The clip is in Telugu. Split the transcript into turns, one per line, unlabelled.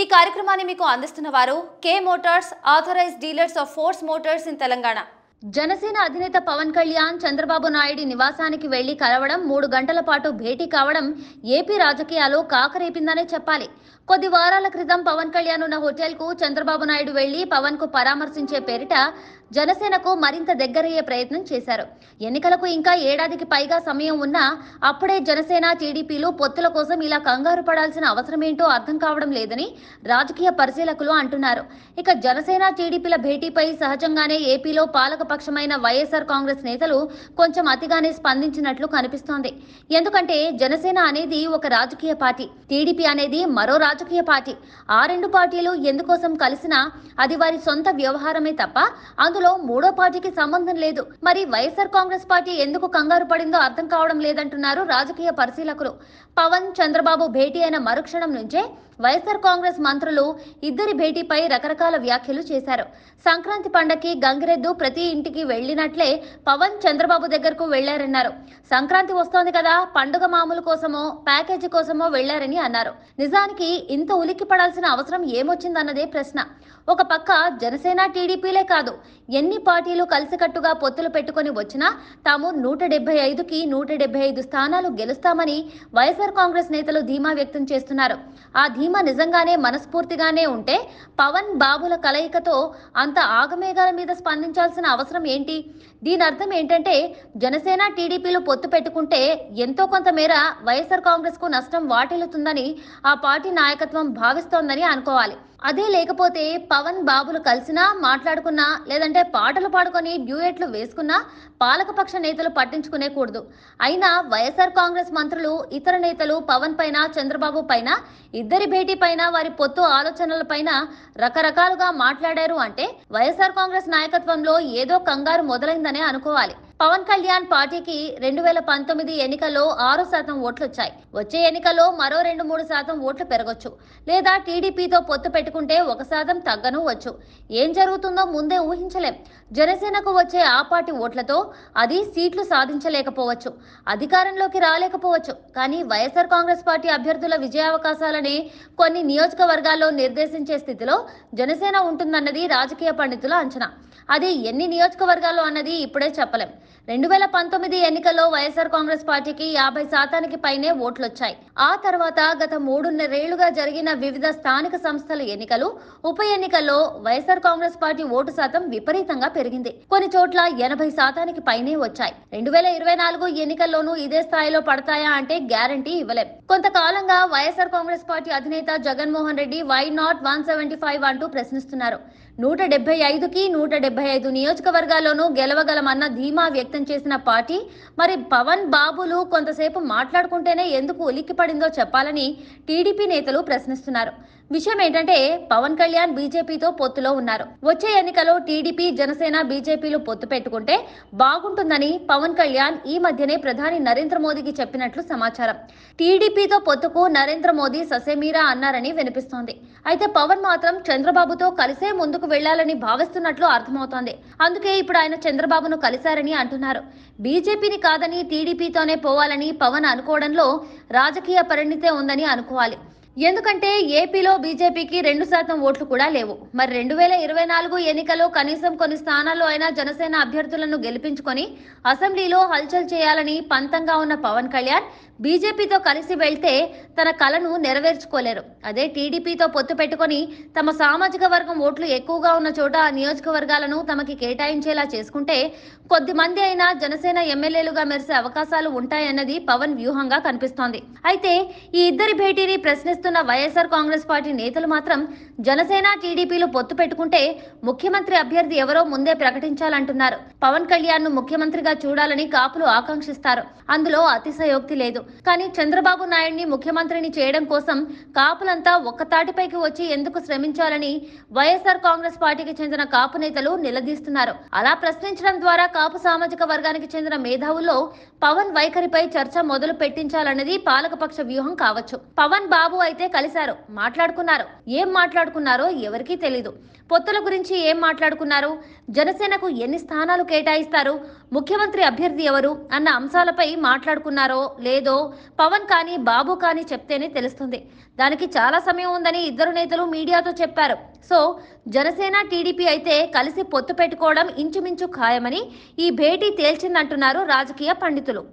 ఈ కార్యక్రమాన్ని మీకు అందిస్తున్న వారు K Motors authorised dealers of Force Motors in Telangana Janasena అధినేత పవన్ కళ్యాణ్ చంద్రబాబు నాయుడి నివాసానికి వెళ్లి కలవడం మూడు గంటల పాటు భేటీ కావడం ఏపీ రాజకీయాలు కాకరేపిందనే చెప్పాలి కొద్ది వారాల క్రితం పవన్ కళ్యాణ్ ఉన్న హోటల్కు చంద్రబాబు నాయుడు వెళ్లి పవన్కు పరామర్శించే పేరిట జనసేనకు మరింత దగ్గరయ్యే ప్రయత్నం చేశారు ఎన్నికలకు ఇంకా ఏడాదికి పైగా సమయం ఉన్నా అప్పుడే జనసేన టీడీపీలు పొత్తుల కోసం ఇలా కంగారు పడాల్సిన అవసరమేంటో అర్థం కావడం లేదని రాజకీయ పరిశీలకులు అంటున్నారు ఇక జనసేన టీడీపీల భేటీపై సహజంగానే ఏపీలో పాలకపక్షమైన వైఎస్ఆర్ కాంగ్రెస్ నేతలు కొంచెం అతిగానే స్పందించినట్లు కనిపిస్తోంది ఎందుకంటే జనసేన అనేది ఒక రాజకీయ పార్టీ టీడీపీ అనేది మరో రాజకీయ పార్టీ ఆ రెండు పార్టీలు ఎందుకోసం కలిసినా అది వారి సొంత వ్యవహారమే తప్ప అందులో కేసులో మూడో పార్టీకి సంబంధం లేదు మరి వైఎస్ఆర్ కాంగ్రెస్ పార్టీ ఎందుకు కంగారు పడిందో అర్థం కావడం లేదంటున్నారు రాజకీయ పరిశీలకులు పవన్ చంద్రబాబు భేటీ అయిన మరుక్షణం నుంచే వైఎస్ఆర్ కాంగ్రెస్ మంత్రులు ఇద్దరి భేటీపై రకరకాల వ్యాఖ్యలు చేశారు సంక్రాంతి పండగకి గంగిరెద్దు ప్రతి ఇంటికి వెళ్లినట్లే పవన్ చంద్రబాబు దగ్గరకు వెళ్లారన్నారు సంక్రాంతి వస్తోంది కదా పండుగ మామూలు కోసమో ప్యాకేజీ కోసమో వెళ్లారని అన్నారు నిజానికి ఇంత ఉలిక్కి పడాల్సిన అవసరం ఏమొచ్చిందన్నదే ప్రశ్న ఒక పక్క జనసేన టీడీపీలే కాదు ఎన్ని పార్టీలు కలిసికట్టుగా పొత్తులు పెట్టుకుని వచ్చినా తాము నూట డెబ్బై ఐదుకి నూట డెబ్బై ఐదు స్థానాలు గెలుస్తామని వైఎస్ఆర్ కాంగ్రెస్ నేతలు ధీమా వ్యక్తం చేస్తున్నారు ఆ ధీమా సినిమా నిజంగానే మనస్ఫూర్తిగానే ఉంటే పవన్ బాబుల కలయికతో అంత ఆగమేఘాల మీద స్పందించాల్సిన అవసరం ఏంటి దీని అర్థం ఏంటంటే జనసేన టీడీపీలు పొత్తు పెట్టుకుంటే ఎంతో కొంత మేర వైఎస్ఆర్ కాంగ్రెస్కు నష్టం వాటిల్లుతుందని ఆ పార్టీ నాయకత్వం భావిస్తోందని అనుకోవాలి అదే లేకపోతే పవన్ బాబులు కలిసినా మాట్లాడుకున్నా లేదంటే పాటలు పాడుకొని డ్యూయేట్లు వేసుకున్నా పాలకపక్ష నేతలు పట్టించుకునేకూడదు అయినా వైఎస్ఆర్ కాంగ్రెస్ మంత్రులు ఇతర నేతలు పవన్ పైన చంద్రబాబు పైన ఇద్దరి భేటీ పైన వారి పొత్తు ఆలోచనల పైన రకరకాలుగా మాట్లాడారు అంటే వైఎస్ఆర్ కాంగ్రెస్ నాయకత్వంలో ఏదో కంగారు మొదలైందనే అనుకోవాలి పవన్ కళ్యాణ్ పార్టీకి రెండు వేల పంతొమ్మిది ఎన్నికల్లో ఆరు శాతం ఓట్లు వచ్చాయి వచ్చే ఎన్నికల్లో మరో రెండు మూడు శాతం ఓట్లు పెరగొచ్చు లేదా టీడీపీతో పొత్తు పెట్టుకుంటే ఒక శాతం తగ్గను వచ్చు ఏం జరుగుతుందో ముందే ఊహించలేం జనసేనకు వచ్చే ఆ పార్టీ ఓట్లతో అది సీట్లు సాధించలేకపోవచ్చు అధికారంలోకి రాలేకపోవచ్చు కానీ వైఎస్ఆర్ కాంగ్రెస్ పార్టీ అభ్యర్థుల విజయావకాశాలని కొన్ని నియోజకవర్గాల్లో నిర్దేశించే స్థితిలో జనసేన ఉంటుందన్నది రాజకీయ పండితుల అంచనా అది ఎన్ని నియోజకవర్గాలు అన్నది ఇప్పుడే చెప్పలేం రెండు వేల పంతొమ్మిది ఎన్నికల్లో వైఎస్ఆర్ కాంగ్రెస్ పార్టీకి యాభై శాతానికి పైనే ఓట్లొచ్చాయి ఆ తర్వాత గత మూడున్నరేళ్లుగా జరిగిన వివిధ స్థానిక సంస్థల ఎన్నికలు ఉప ఎన్నికల్లో వైఎస్ఆర్ కాంగ్రెస్ పార్టీ ఓటు శాతం విపరీతంగా పెరిగింది కొన్ని చోట్ల ఎనభై శాతానికి పైనే వచ్చాయి రెండు వేల ఇరవై నాలుగు ఎన్నికల్లోనూ ఇదే స్థాయిలో పడతాయా అంటే గ్యారంటీ ఇవ్వలేం కొంతకాలంగా వైఎస్ఆర్ కాంగ్రెస్ పార్టీ అధినేత Jaganmohan Reddy why not one seventy five అంటూ ప్రశ్నిస్తున్నారు నూట డెబ్బై ఐదుకి నూట డెబ్బై ఐదు నియోజకవర్గాల్లోనూ గెలవగలమన్న ధీమా వ్యక్తం చేసిన పార్టీ మరి పవన్ బాబులు కొంతసేపు మాట్లాడుకుంటేనే ఎందుకు ఉలిక్కిపడిందో చెప్పాలని టీడీపీ నేతలు ప్రశ్నిస్తున్నారు విషయం ఏంటంటే పవన్ కళ్యాణ్ బీజేపీతో పొత్తులో ఉన్నారు వచ్చే ఎన్నికలో టీడీపీ జనసేన బీజేపీలు పొత్తు పెట్టుకుంటే బాగుంటుందని పవన్ కళ్యాణ్ ఈ మధ్యనే ప్రధాని నరేంద్ర మోదీకి చెప్పినట్లు సమాచారం టీడీపీతో పొత్తుకు నరేంద్ర మోదీ ససేమీరా అన్నారని వినిపిస్తోంది అయితే పవన్ మాత్రం చంద్రబాబుతో కలిసే ముందుకు వెళ్లాలని భావిస్తున్నట్లు అర్థమవుతోంది అందుకే ఇప్పుడు ఆయన చంద్రబాబును కలిశారని అంటున్నారు బీజేపీని కాదని టీడీపీతోనే పోవాలని పవన్ అనుకోవడంలో రాజకీయ పరిణితే ఉందని అనుకోవాలి ఎందుకంటే ఏపీలో బీజేపీకి రెండు శాతం ఓట్లు కూడా లేవు మరి రెండు వేల ఇరవై నాలుగు ఎన్నికలో కనీసం కొన్ని స్థానాల్లో అయినా జనసేన అభ్యర్థులను గెలిపించుకొని అసెంబ్లీలో హల్చల్ చేయాలని పంతంగా ఉన్న పవన్ కళ్యాణ్ బీజేపీతో కలిసి వెళ్తే తన కలను నెరవేర్చుకోలేరు అదే టీడీపీతో పొత్తు పెట్టుకొని తమ సామాజిక వర్గం ఓట్లు ఎక్కువగా ఉన్న చోట నియోజకవర్గాలను తమకి కేటాయించేలా చేసుకుంటే కొద్ది మంది అయినా జనసేన ఎమ్మెల్యేలుగా మెరిసే అవకాశాలు ఉంటాయన్నది పవన్ వ్యూహంగా కనిపిస్తోంది అయితే ఈ ఇద్దరి భేటీని ప్రశ్నిస్తున్న వైఎస్ఆర్ కాంగ్రెస్ పార్టీ నేతలు మాత్రం జనసేన టీడీపీలు పొత్తు పెట్టుకుంటే ముఖ్యమంత్రి అభ్యర్థి ఎవరో ముందే ప్రకటించాలంటున్నారు పవన్ కళ్యాణ్ ను ముఖ్యమంత్రిగా చూడాలని కాపులు ఆకాంక్షిస్తారు అందులో అతిశయోక్తి లేదు కానీ చంద్రబాబు నాయుడిని ముఖ్యమంత్రిని చేయడం కోసం కాపులంతా ఒక్కతాటిపైకి వచ్చి ఎందుకు శ్రమించాలని వైఎస్ఆర్ కాంగ్రెస్ పార్టీకి చెందిన కాపు నేతలు నిలదీస్తున్నారు అలా ప్రశ్నించడం ద్వారా కాపు సామాజిక వర్గానికి చెందిన మేధావుల్లో పవన్ వైఖరిపై చర్చ మొదలు పెట్టించాలన్నది పాలకపక్ష వ్యూహం కావచ్చు పవన్ బాబు అయితే కలిశారు మాట్లాడుకున్నారు ఏం మాట్లాడుకున్నారో ఎవరికీ తెలీదు పొత్తుల గురించి ఏం మాట్లాడుకున్నారు జనసేనకు ఎన్ని స్థానాలు కేటాయిస్తారు ముఖ్యమంత్రి అభ్యర్థి ఎవరు అన్న అంశాలపై మాట్లాడుకున్నారో లేదో పవన్ కానీ బాబు కానీ చెప్తేనే తెలుస్తుంది దానికి చాలా సమయం ఉందని ఇద్దరు నేతలు మీడియాతో చెప్పారు సో జనసేన టీడీపీ అయితే కలిసి పొత్తు పెట్టుకోవడం ఇంచుమించు ఖాయమని ఈ భేటీ తేల్చిందంటున్నారు రాజకీయ పండితులు